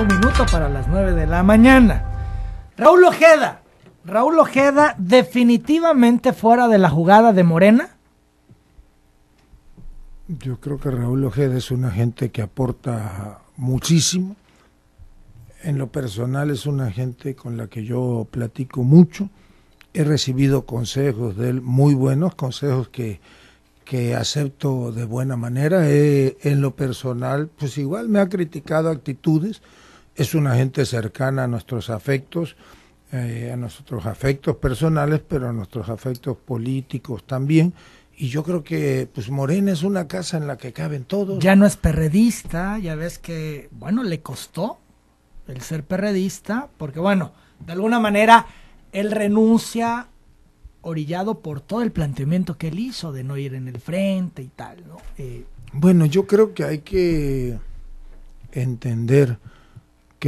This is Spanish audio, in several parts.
un minuto para las 9 de la mañana. Raúl Ojeda. Raúl Ojeda definitivamente fuera de la jugada de Morena. Yo creo que Raúl Ojeda es una gente que aporta muchísimo. En lo personal es una gente con la que yo platico mucho. He recibido consejos de él, muy buenos consejos que, que acepto de buena manera. en lo personal, pues igual me ha criticado actitudes es una gente cercana a nuestros afectos, eh, a nuestros afectos personales, pero a nuestros afectos políticos también. Y yo creo que pues Morena es una casa en la que caben todos. Ya no es perredista, ya ves que, bueno, le costó el ser perredista, porque bueno, de alguna manera él renuncia orillado por todo el planteamiento que él hizo de no ir en el frente y tal, ¿no? Eh, bueno, yo creo que hay que entender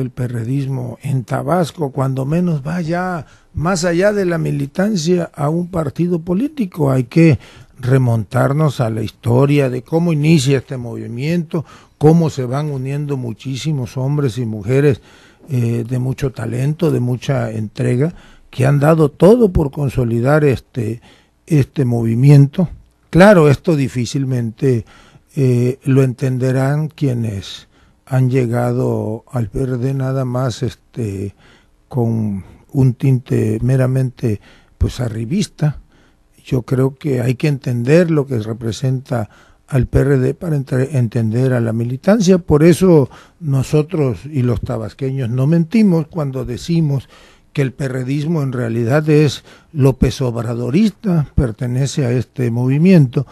el perredismo en Tabasco, cuando menos vaya más allá de la militancia a un partido político, hay que remontarnos a la historia de cómo inicia este movimiento, cómo se van uniendo muchísimos hombres y mujeres eh, de mucho talento, de mucha entrega, que han dado todo por consolidar este, este movimiento. Claro, esto difícilmente eh, lo entenderán quienes han llegado al PRD nada más este con un tinte meramente pues arribista. Yo creo que hay que entender lo que representa al PRD para entender a la militancia. Por eso nosotros y los tabasqueños no mentimos cuando decimos que el perredismo en realidad es López Obradorista, pertenece a este movimiento.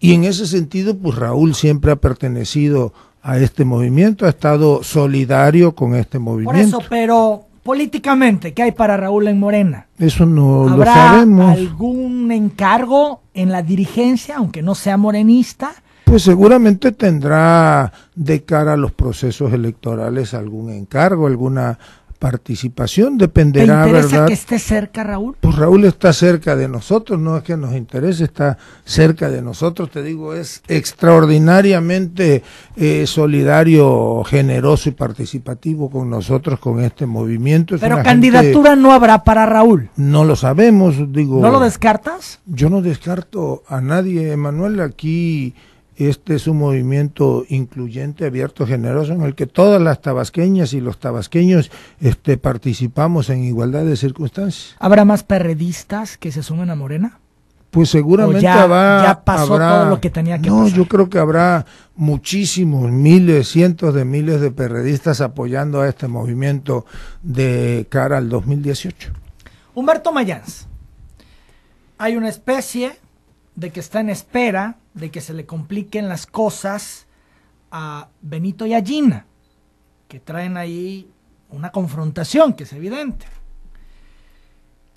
Y en ese sentido, pues Raúl siempre ha pertenecido a este movimiento, ha estado solidario con este movimiento. Por eso, pero políticamente, ¿qué hay para Raúl en Morena? Eso no lo sabemos. algún encargo en la dirigencia, aunque no sea morenista? Pues seguramente tendrá de cara a los procesos electorales algún encargo, alguna participación dependerá, ¿Te interesa que esté cerca Raúl? Pues Raúl está cerca de nosotros, no es que nos interese, está cerca de nosotros, te digo, es extraordinariamente eh, solidario, generoso y participativo con nosotros, con este movimiento. Pero candidatura no habrá para Raúl. No lo sabemos, digo. ¿No lo descartas? Yo no descarto a nadie, Emanuel, aquí este es un movimiento incluyente, abierto, generoso, en el que todas las tabasqueñas y los tabasqueños este, participamos en igualdad de circunstancias. ¿Habrá más perredistas que se sumen a Morena? Pues seguramente ya, ya pasó todo lo que tenía que no, yo creo que habrá muchísimos, miles, cientos de miles de perredistas apoyando a este movimiento de cara al 2018. Humberto Mayans, hay una especie de que está en espera de que se le compliquen las cosas a Benito y a Gina, que traen ahí una confrontación que es evidente.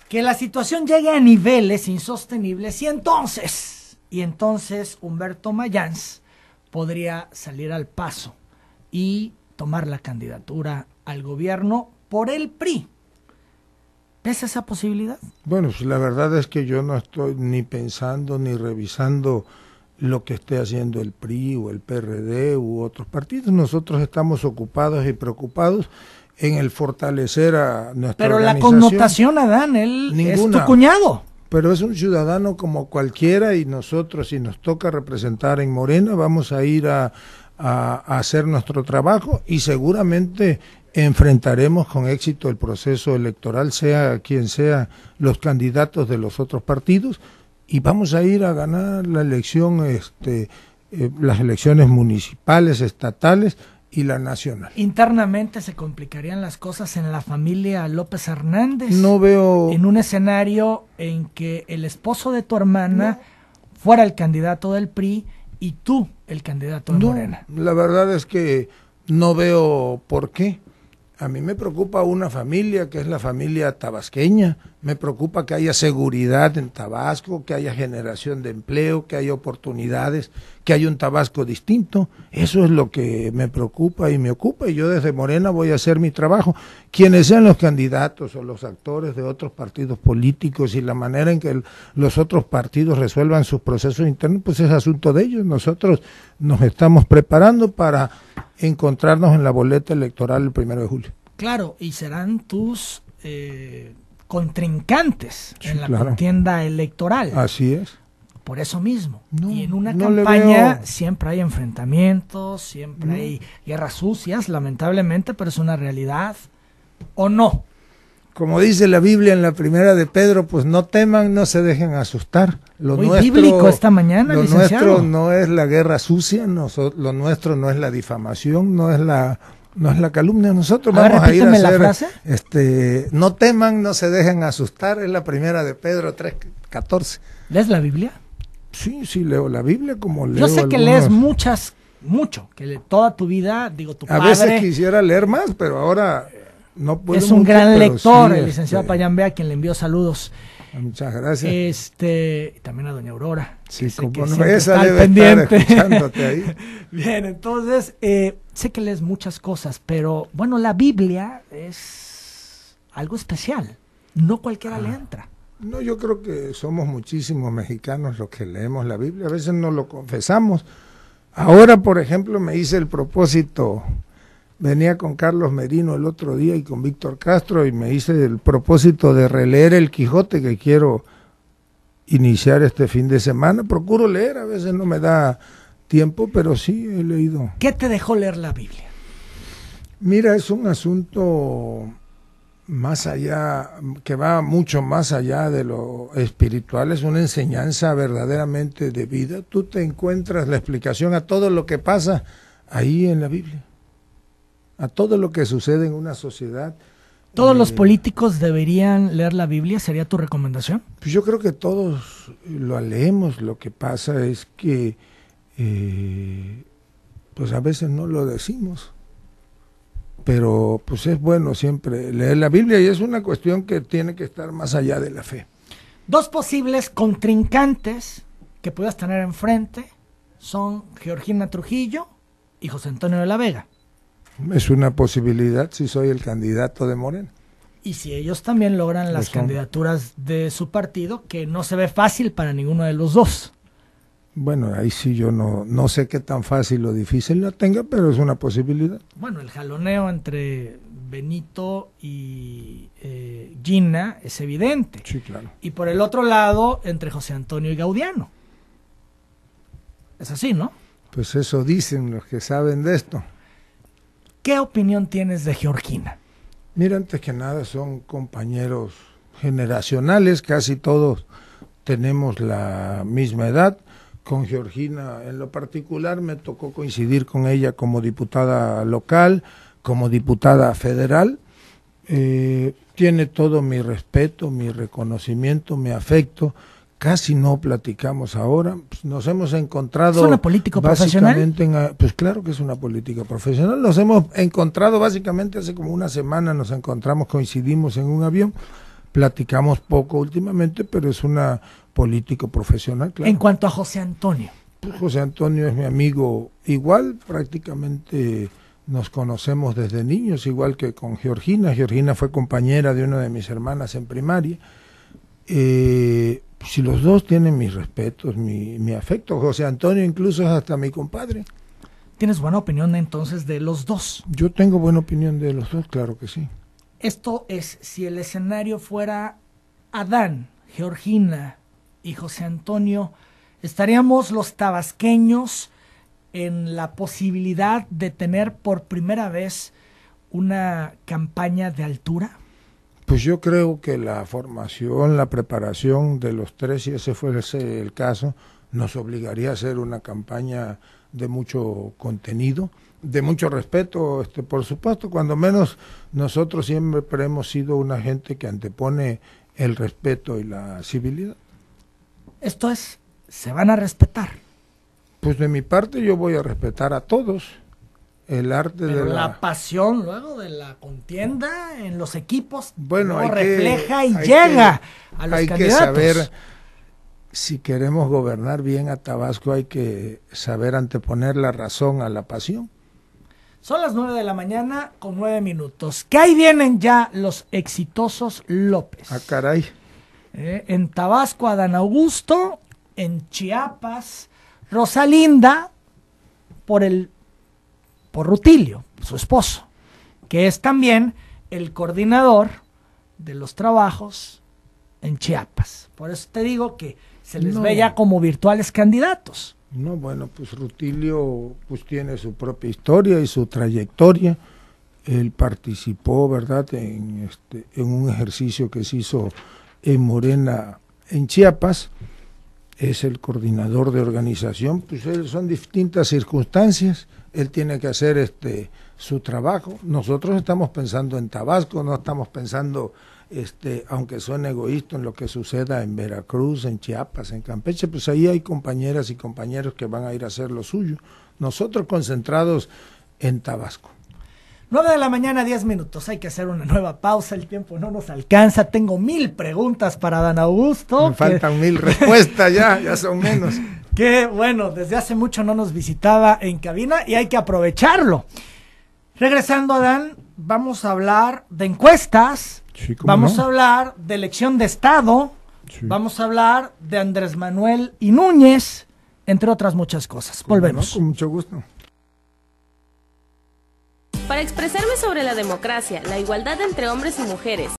Que la situación llegue a niveles insostenibles y entonces, y entonces Humberto Mayans podría salir al paso y tomar la candidatura al gobierno por el PRI. ¿Ves esa posibilidad? Bueno, pues la verdad es que yo no estoy ni pensando ni revisando lo que esté haciendo el PRI o el PRD u otros partidos. Nosotros estamos ocupados y preocupados en el fortalecer a nuestra Pero la connotación, Adán, él es tu cuñado. Pero es un ciudadano como cualquiera y nosotros, si nos toca representar en Morena, vamos a ir a a, hacer nuestro trabajo y seguramente enfrentaremos con éxito el proceso electoral, sea quien sea los candidatos de los otros partidos, y vamos a ir a ganar la elección, este, eh, las elecciones municipales, estatales y la nacional. Internamente se complicarían las cosas en la familia López Hernández. No veo. En un escenario en que el esposo de tu hermana fuera el candidato del PRI y tú el candidato Morena. La verdad es que no veo por qué. A mí me preocupa una familia, que es la familia tabasqueña. Me preocupa que haya seguridad en Tabasco, que haya generación de empleo, que haya oportunidades, que haya un Tabasco distinto. Eso es lo que me preocupa y me ocupa. Y yo desde Morena voy a hacer mi trabajo. Quienes sean los candidatos o los actores de otros partidos políticos y la manera en que los otros partidos resuelvan sus procesos internos, pues es asunto de ellos. Nosotros nos estamos preparando para encontrarnos en la boleta electoral el primero de julio. Claro, y serán tus eh, contrincantes en la contienda electoral. Así es. Por eso mismo. y en una campaña siempre hay enfrentamientos, siempre hay guerras sucias, lamentablemente, pero es una realidad. ¿O no? como dice la Biblia en la primera de Pedro, pues no teman, no se dejen asustar. Lo nuestro, bíblico esta mañana, Lo nuestro no es la guerra sucia, lo nuestro no es la difamación, no es la es la calumnia. Nosotros vamos a, ir a hacer, la frase. este, no teman, no se dejen asustar. Es la primera de Pedro 3.14. ¿Lees la Biblia? Sí, sí leo la Biblia como leo. Yo sé que lees muchas mucho, que toda tu vida, digo, tu padre. A veces quisiera leer más, pero ahora no es un gran lector, el licenciado este, Payambea, quien le envió saludos. Ah, muchas gracias. Este, también a doña Aurora. Sí, como no, pendiente. ahí. Bien, entonces, eh, sé que lees muchas cosas, pero bueno, la Biblia es algo especial. No cualquiera le ah, entra. No, yo creo que somos muchísimos mexicanos los que leemos la Biblia. A veces no lo confesamos. Ahora, por ejemplo, me hice el propósito Venía con Carlos Merino el otro día y con Víctor Castro y me hice el propósito de releer El Quijote que quiero iniciar este fin de semana. Procuro leer, a veces no me da tiempo, pero sí he leído. ¿Qué te dejó leer la Biblia? Mira, es un asunto más allá, que va mucho más allá de lo espiritual, es una enseñanza verdaderamente de vida. Tú te encuentras la explicación a todo lo que pasa ahí en la Biblia a todo lo que sucede en una sociedad. ¿Todos eh, los políticos deberían leer la Biblia? ¿Sería tu recomendación? Pues yo creo que todos lo leemos. Lo que pasa es que, eh, pues a veces no lo decimos. Pero pues es bueno siempre leer la Biblia y es una cuestión que tiene que estar más allá de la fe. Dos posibles contrincantes que puedas tener enfrente son Georgina Trujillo y José Antonio de la Vega. Es una posibilidad si soy el candidato de Morena. Y si ellos también logran las candidaturas de su partido, que no se ve fácil para ninguno de los dos. Bueno, ahí sí yo no, no sé qué tan fácil o difícil la tenga, pero es una posibilidad. Bueno, el jaloneo entre Benito y eh, Gina es evidente. Sí, claro. Y por el otro lado, entre José Antonio y Gaudiano. Es así, ¿no? Pues eso dicen los que saben de esto. ¿Qué opinión tienes de Georgina? Mira, antes que nada son compañeros generacionales, casi todos tenemos la misma edad. Con Georgina en lo particular me tocó coincidir con ella como diputada local, como diputada federal. Eh, tiene todo mi respeto, mi reconocimiento, mi afecto casi no platicamos ahora, pues, nos hemos encontrado... ¿Es una política profesional? En, ah, pues claro que es una política profesional, nos hemos encontrado básicamente hace como una semana, nos encontramos, coincidimos en un avión, platicamos poco últimamente, pero es una política profesional, En cuanto a José Antonio. Pues, José Antonio es mi amigo igual, prácticamente nos conocemos desde niños, igual que con Georgina. Georgina fue compañera de una de mis hermanas en primaria. Eh, si los dos tienen mis respetos, mi, mi afecto, José Antonio incluso es hasta mi compadre. ¿Tienes buena opinión entonces de los dos? Yo tengo buena opinión de los dos, claro que sí. Esto es si el escenario fuera Adán, Georgina y José Antonio, estaríamos los tabasqueños en la posibilidad de tener por primera vez una campaña de altura? Pues yo creo que la formación, la preparación de los tres, si ese fuese el caso, nos obligaría a hacer una campaña de mucho contenido, de mucho respeto, este, por supuesto, cuando menos nosotros siempre hemos sido una gente que antepone el respeto y la civilidad. Esto es, se van a respetar. Pues de mi parte yo voy a respetar a todos. El arte de la... pasión luego de la contienda en los equipos bueno, refleja y llega a los hay que saber si queremos gobernar bien a Tabasco hay que saber anteponer la razón a la pasión. Son las nueve de la mañana con nueve minutos. Que ahí vienen ya los exitosos López. Ah, caray. Eh, en Tabasco, Adán Augusto, en Chiapas, Rosalinda, por el por Rutilio, su esposo, que es también el coordinador de los trabajos en Chiapas. Por eso te digo que se les ve ya como virtuales candidatos. No, bueno, pues Rutilio pues tiene su propia historia y su trayectoria. Él participó, ¿verdad?, en, este, en un ejercicio que se hizo en Morena, en Chiapas. Es el coordinador de organización, pues son distintas circunstancias él tiene que hacer este su trabajo. Nosotros estamos pensando en Tabasco, no estamos pensando, este, aunque suene egoísta en lo que suceda en Veracruz, en Chiapas, en Campeche, pues ahí hay compañeras y compañeros que van a ir a hacer lo suyo. Nosotros concentrados en Tabasco. 9 de la mañana, 10 minutos. Hay que hacer una nueva pausa. El tiempo no nos alcanza. Tengo mil preguntas para Dan Augusto. Me faltan mil respuestas ya, ya son menos. Qué bueno, desde hace mucho no nos visitaba en cabina y hay que aprovecharlo. Regresando, Adán, vamos a hablar de encuestas, vamos a hablar de elección de Estado, vamos a hablar de Andrés Manuel y Núñez, entre otras muchas cosas. Volvemos. Con mucho gusto. Para expresarme sobre la democracia, la igualdad entre hombres y mujeres,